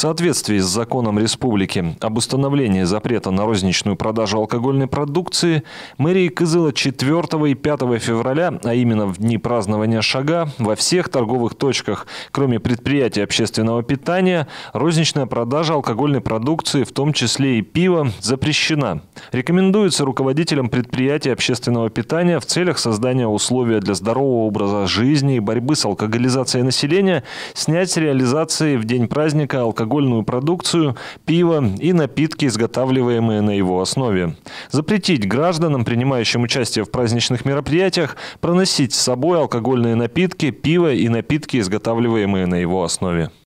соответствии с законом республики об установлении запрета на розничную продажу алкогольной продукции, мэрии Кызыла 4 и 5 февраля, а именно в дни празднования шага, во всех торговых точках, кроме предприятий общественного питания, розничная продажа алкогольной продукции, в том числе и пива, запрещена. Рекомендуется руководителям предприятий общественного питания в целях создания условия для здорового образа жизни и борьбы с алкоголизацией населения снять с реализации в день праздника алкоголь алкогольную продукцию, пиво и напитки, изготавливаемые на его основе. Запретить гражданам, принимающим участие в праздничных мероприятиях, проносить с собой алкогольные напитки, пиво и напитки, изготавливаемые на его основе.